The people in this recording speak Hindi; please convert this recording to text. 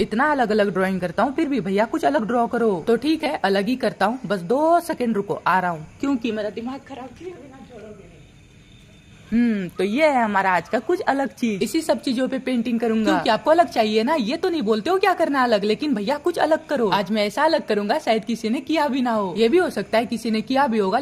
इतना अलग अलग ड्राइंग करता हूँ फिर भी भैया कुछ अलग ड्रॉ करो तो ठीक है अलग ही करता हूँ बस दो सेकंड रुको आ रहा हूँ क्योंकि मेरा दिमाग खराब हम्म तो ये है हमारा आज का कुछ अलग चीज इसी सब चीजों पे पेंटिंग करूंगा क्योंकि आपको अलग चाहिए ना ये तो नहीं बोलते हो क्या करना अलग लेकिन भैया कुछ अलग करो आज मैं ऐसा अलग करूंगा शायद किसी ने किया भी ना हो ये भी हो सकता है किसी ने किया भी होगा